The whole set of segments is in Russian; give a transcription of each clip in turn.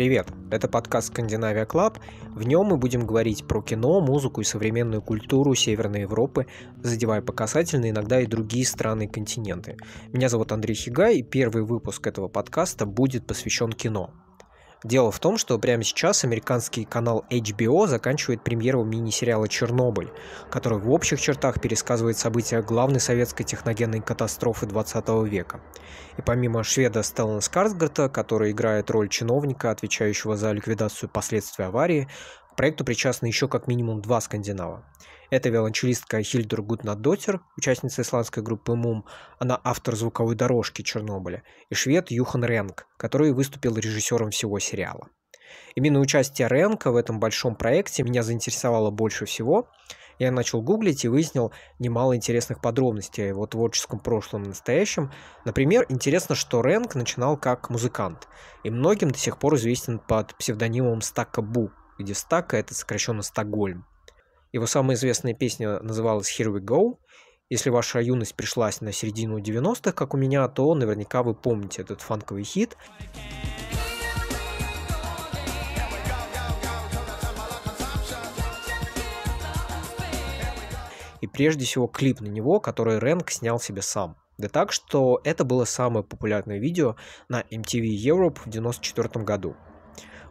привет! Это подкаст «Скандинавия Клаб». В нем мы будем говорить про кино, музыку и современную культуру Северной Европы, задевая по касательно иногда и другие страны и континенты. Меня зовут Андрей Хигай, и первый выпуск этого подкаста будет посвящен кино. Дело в том, что прямо сейчас американский канал HBO заканчивает премьеру мини-сериала «Чернобыль», который в общих чертах пересказывает события главной советской техногенной катастрофы 20 века. И помимо шведа Стеллана Скарсгарта, который играет роль чиновника, отвечающего за ликвидацию последствий аварии, к проекту причастны еще как минимум два скандинава. Это виолончелистка Хильдур Гуднадотер, участница исландской группы МУМ. Она автор звуковой дорожки Чернобыля. И швед Юхан Ренк, который выступил режиссером всего сериала. Именно участие Ренка в этом большом проекте меня заинтересовало больше всего. Я начал гуглить и выяснил немало интересных подробностей о его творческом прошлом и настоящем. Например, интересно, что Рэнк начинал как музыкант, и многим до сих пор известен под псевдонимом Стака Бу, где Стака — это сокращенно Стокгольм. Его самая известная песня называлась «Here we go». Если ваша юность пришлась на середину 90-х, как у меня, то наверняка вы помните этот фанковый хит. И прежде всего клип на него, который Рэнк снял себе сам. Да так, что это было самое популярное видео на MTV Europe в 1994 году.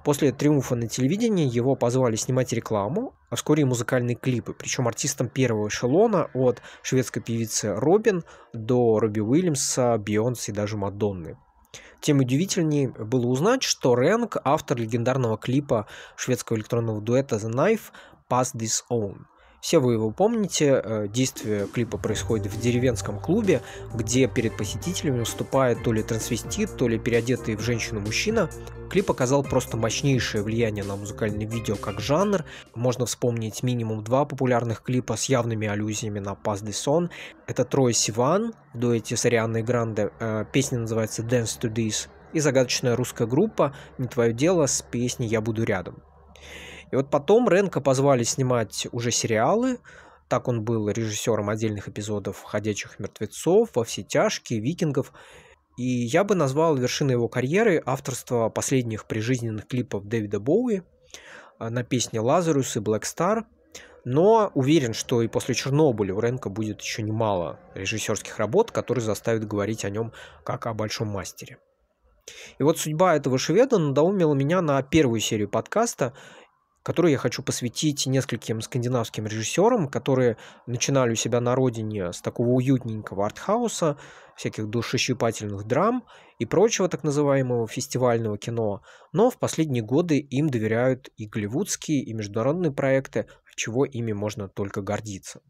После триумфа на телевидении его позвали снимать рекламу, а вскоре и музыкальные клипы, причем артистам первого эшелона от шведской певицы Робин до Робби Уильямса, Бейонс и даже Мадонны. Тем удивительнее было узнать, что Рэнк, автор легендарного клипа шведского электронного дуэта The Knife, Pass This On. Все вы его помните, э, действие клипа происходит в деревенском клубе, где перед посетителями выступает то ли трансвестит, то ли переодетый в женщину мужчина, Клип оказал просто мощнейшее влияние на музыкальное видео как жанр. Можно вспомнить минимум два популярных клипа с явными аллюзиями на Pass the Son. Это Трой Сиван в дуэте с Арианой Гранде. Э, песня называется Dance to This. И загадочная русская группа «Не твое дело» с песней «Я буду рядом». И вот потом Ренка позвали снимать уже сериалы, так он был режиссером отдельных эпизодов «Ходячих мертвецов», «Во все тяжкие», «Викингов». И я бы назвал вершиной его карьеры авторство последних прижизненных клипов Дэвида Боуи а, на песни «Лазарус» и «Black Star», но уверен, что и после Чернобыля у Ренка будет еще немало режиссерских работ, которые заставят говорить о нем как о большом мастере. И вот судьба этого шведа надоумила меня на первую серию подкаста, которую я хочу посвятить нескольким скандинавским режиссерам, которые начинали у себя на родине с такого уютненького артхауса, всяких душещипательных драм и прочего так называемого фестивального кино, но в последние годы им доверяют и голливудские, и международные проекты, чего ими можно только гордиться.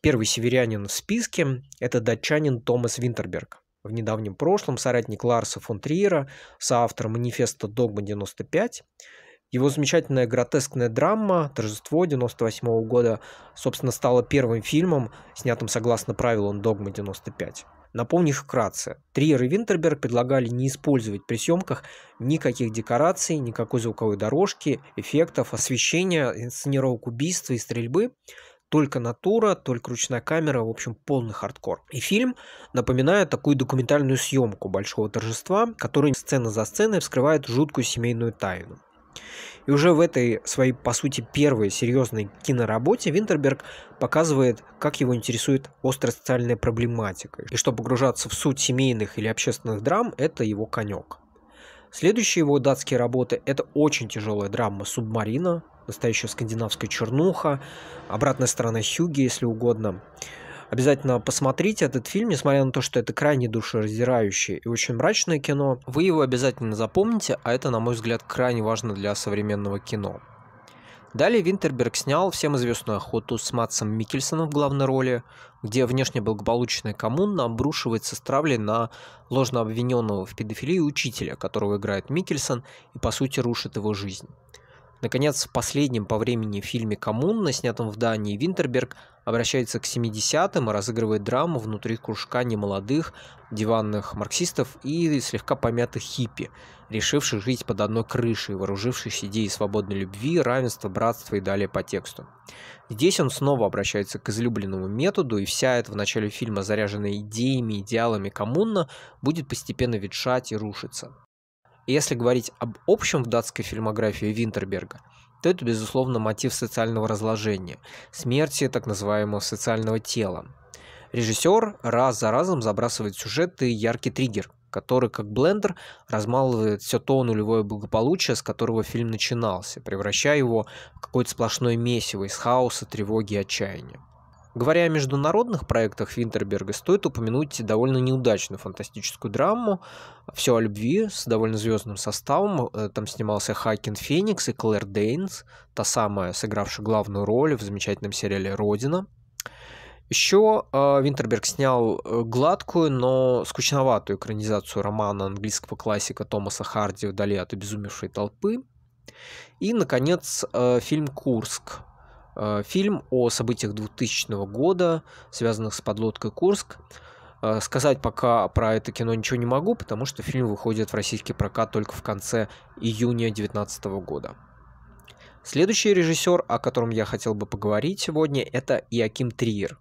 Первый северянин в списке – это датчанин Томас Винтерберг – в недавнем прошлом соратник Ларса фон Триера, соавтор манифеста «Догма-95», его замечательная гротескная драма «Торжество» 98 года, собственно, стала первым фильмом, снятым согласно правилам «Догма 95». Напомню их вкратце. Триер и Винтерберг предлагали не использовать при съемках никаких декораций, никакой звуковой дорожки, эффектов, освещения, инсценировок убийства и стрельбы. Только натура, только ручная камера, в общем, полный хардкор. И фильм напоминает такую документальную съемку большого торжества, который сцена за сценой вскрывает жуткую семейную тайну. И уже в этой своей, по сути, первой серьезной киноработе Винтерберг показывает, как его интересует острая социальная проблематика, и что погружаться в суть семейных или общественных драм – это его конек. Следующие его датские работы – это очень тяжелая драма «Субмарина», настоящая скандинавская чернуха, обратная сторона Хюги, если угодно. Обязательно посмотрите этот фильм, несмотря на то, что это крайне душераздирающее и очень мрачное кино. Вы его обязательно запомните, а это, на мой взгляд, крайне важно для современного кино. Далее Винтерберг снял всем известную охоту с Матсом Микельсоном в главной роли, где внешне благополучная коммуна обрушивается с травли на ложно обвиненного в педофилии учителя, которого играет Микельсон, и по сути рушит его жизнь. Наконец, в последнем по времени фильме «Коммуна», снятом в Дании, Винтерберг обращается к 70-м и разыгрывает драму внутри кружка немолодых диванных марксистов и слегка помятых хиппи, решивших жить под одной крышей, вооружившись идеей свободной любви, равенства, братства и далее по тексту. Здесь он снова обращается к излюбленному методу, и вся эта в начале фильма заряженная идеями, идеалами коммуна будет постепенно ветшать и рушиться. Если говорить об общем в датской фильмографии Винтерберга, то это, безусловно, мотив социального разложения, смерти так называемого социального тела. Режиссер раз за разом забрасывает сюжет и яркий триггер, который, как блендер, размалывает все то нулевое благополучие, с которого фильм начинался, превращая его в какое-то сплошное месиво из хаоса, тревоги и отчаяния. Говоря о международных проектах Винтерберга, стоит упомянуть довольно неудачную фантастическую драму «Все о любви» с довольно звездным составом. Э, там снимался Хакин Феникс и Клэр Дейнс, та самая, сыгравшая главную роль в замечательном сериале «Родина». Еще э, Винтерберг снял э, гладкую, но скучноватую экранизацию романа английского классика Томаса Харди «Вдали от обезумевшей толпы». И, наконец, фильм «Курск» Э, фильм о событиях 2000 года, связанных с подлодкой «Курск». Э, сказать пока про это кино ничего не могу, потому что фильм выходит в российский прокат только в конце июня 2019 года. Следующий режиссер, о котором я хотел бы поговорить сегодня, это Иаким Триер.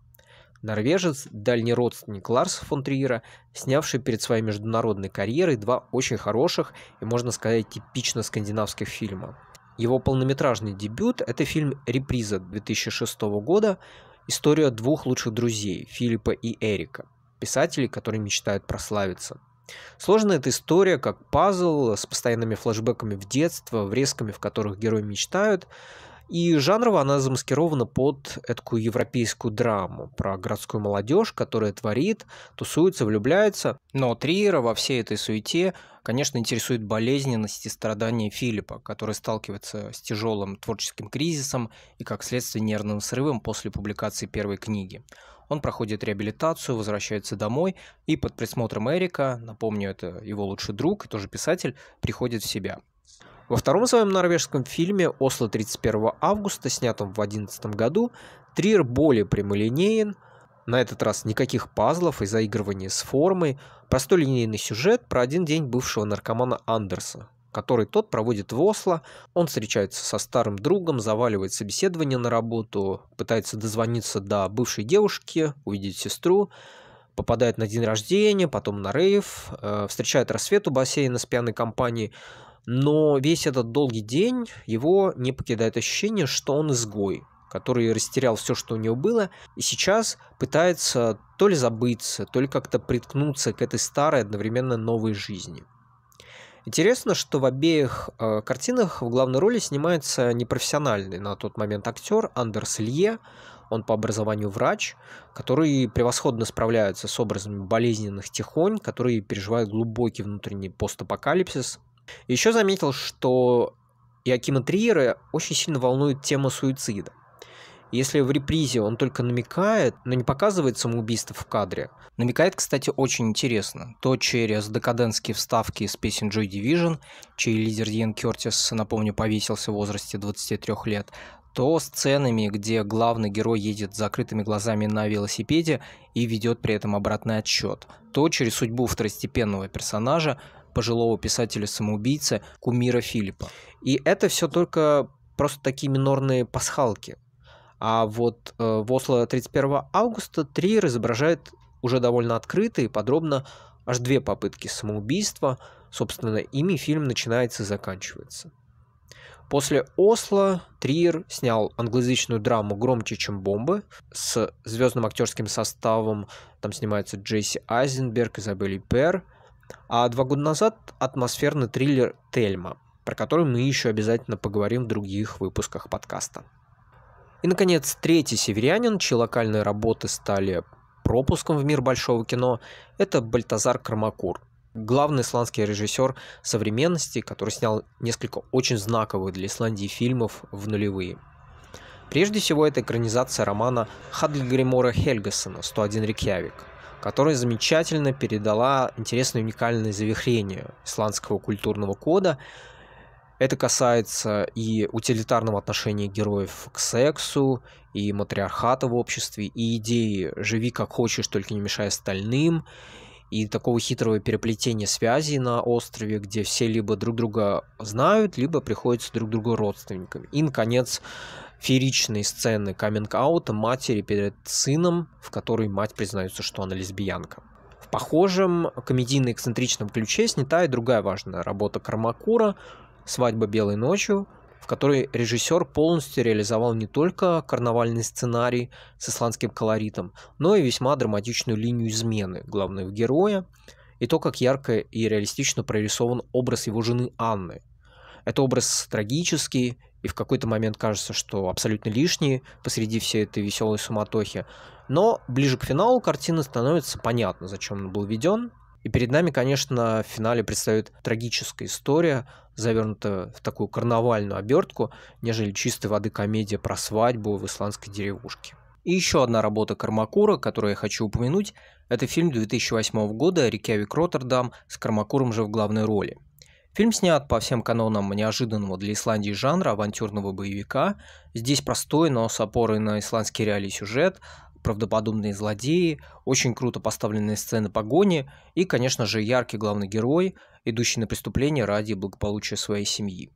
Норвежец, дальний родственник Ларса фон Триера, снявший перед своей международной карьерой два очень хороших и, можно сказать, типично скандинавских фильма – его полнометражный дебют – это фильм «Реприза» 2006 года «История двух лучших друзей» Филиппа и Эрика, писателей, которые мечтают прославиться. Сложная эта история как пазл с постоянными флэшбэками в детство, врезками, в которых герои мечтают, и жанрово она замаскирована под эту европейскую драму про городскую молодежь, которая творит, тусуется, влюбляется. Но Триера во всей этой суете, конечно, интересует болезненность и страдания Филиппа, который сталкивается с тяжелым творческим кризисом и, как следствие, нервным срывом после публикации первой книги. Он проходит реабилитацию, возвращается домой и под присмотром Эрика, напомню, это его лучший друг и тоже писатель, приходит в себя – во втором своем норвежском фильме «Осло 31 августа», снятом в 2011 году, Трир более прямолинеен, на этот раз никаких пазлов и заигрываний с формой, простой линейный сюжет про один день бывшего наркомана Андерса, который тот проводит в Осло, он встречается со старым другом, заваливает собеседование на работу, пытается дозвониться до бывшей девушки, увидеть сестру, попадает на день рождения, потом на рейв, э, встречает рассвет у бассейна с пьяной компанией, но весь этот долгий день его не покидает ощущение, что он изгой, который растерял все, что у него было, и сейчас пытается то ли забыться, то ли как-то приткнуться к этой старой одновременно новой жизни. Интересно, что в обеих э, картинах в главной роли снимается непрофессиональный на тот момент актер Андерс Лье, он по образованию врач, который превосходно справляется с образами болезненных тихонь, которые переживают глубокий внутренний постапокалипсис, еще заметил, что якима Триера очень сильно волнует тема суицида. Если в репризе он только намекает, но не показывает самоубийство в кадре. Намекает, кстати, очень интересно. То через декаденские вставки из песен Joy Division, чей лидер Йен Кертис, напомню, повесился в возрасте 23 лет, то сценами, где главный герой едет с закрытыми глазами на велосипеде и ведет при этом обратный отсчет, то через судьбу второстепенного персонажа, пожилого писателя-самоубийцы, кумира Филиппа. И это все только просто такие минорные пасхалки. А вот э, Осло 31 августа Триер изображает уже довольно открыто и подробно аж две попытки самоубийства. Собственно, ими фильм начинается и заканчивается. После Осло Триер снял англоязычную драму «Громче, чем бомбы» с звездным актерским составом. Там снимаются Джесси Айзенберг, Изабель Пер – а два года назад атмосферный триллер «Тельма», про который мы еще обязательно поговорим в других выпусках подкаста. И, наконец, третий северянин, чьи локальные работы стали пропуском в мир большого кино, это Бальтазар Кармакур, главный исландский режиссер современности, который снял несколько очень знаковых для Исландии фильмов в нулевые. Прежде всего, это экранизация романа Хадльгримора Хельгасона «101 Рикьявик», которая замечательно передала интересное уникальное завихрение исландского культурного кода. Это касается и утилитарного отношения героев к сексу, и матриархата в обществе, и идеи «живи как хочешь, только не мешай остальным», и такого хитрого переплетения связей на острове, где все либо друг друга знают, либо приходятся друг другу родственниками. И, наконец, фееричные сцены каминг-аута матери перед сыном, в которой мать признается, что она лесбиянка. В похожем комедийно-эксцентричном ключе снята и другая важная работа Кармакура «Свадьба белой ночью», в которой режиссер полностью реализовал не только карнавальный сценарий с исландским колоритом, но и весьма драматичную линию измены главного героя, и то, как ярко и реалистично прорисован образ его жены Анны. Это образ трагический и в какой-то момент кажется, что абсолютно лишние посреди всей этой веселой суматохи. Но ближе к финалу картина становится понятно, зачем он был введен. И перед нами, конечно, в финале предстает трагическая история, завернутая в такую карнавальную обертку, нежели чистой воды комедия про свадьбу в исландской деревушке. И еще одна работа Кармакура, которую я хочу упомянуть, это фильм 2008 года «Рекявик Роттердам» с Кармакуром же в главной роли. Фильм снят по всем канонам неожиданного для Исландии жанра авантюрного боевика. Здесь простой, но с опорой на исландский реалий сюжет, правдоподобные злодеи, очень круто поставленные сцены погони и, конечно же, яркий главный герой, идущий на преступление ради благополучия своей семьи.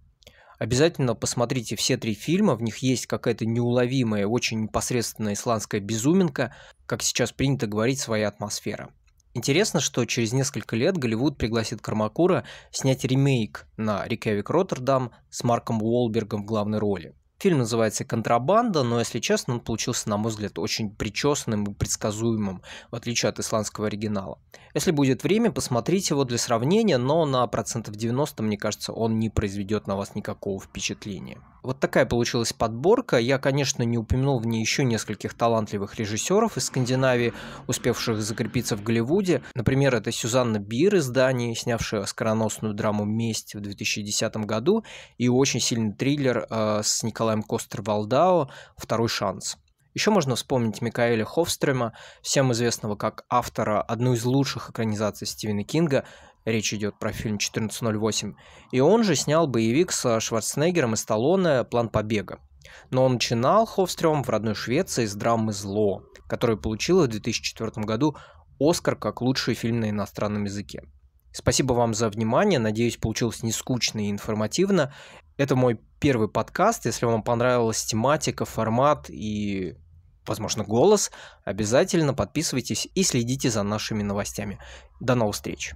Обязательно посмотрите все три фильма, в них есть какая-то неуловимая, очень непосредственная исландская безуминка, как сейчас принято говорить, своя атмосфера. Интересно, что через несколько лет Голливуд пригласит Кармакура снять ремейк на «Рикевик Роттердам» с Марком Уолбергом в главной роли. Фильм называется «Контрабанда», но, если честно, он получился, на мой взгляд, очень причесанным и предсказуемым, в отличие от исландского оригинала. Если будет время, посмотрите его для сравнения, но на процентов 90, мне кажется, он не произведет на вас никакого впечатления. Вот такая получилась подборка. Я, конечно, не упомянул в ней еще нескольких талантливых режиссеров из Скандинавии, успевших закрепиться в Голливуде. Например, это Сюзанна Бир из Дании, снявшая скороносную драму «Месть» в 2010 году, и очень сильный триллер э, с Николаем Николаем костер Валдао «Второй шанс». Еще можно вспомнить Микаэля Хофстрема, всем известного как автора одной из лучших экранизаций Стивена Кинга, речь идет про фильм 1408, и он же снял боевик со Шварценеггером и Сталлоне «План побега». Но он начинал Хофстрем в родной Швеции с драмы «Зло», которая получила в 2004 году «Оскар» как лучший фильм на иностранном языке. Спасибо вам за внимание, надеюсь, получилось не скучно и информативно. Это мой первый подкаст. Если вам понравилась тематика, формат и, возможно, голос, обязательно подписывайтесь и следите за нашими новостями. До новых встреч!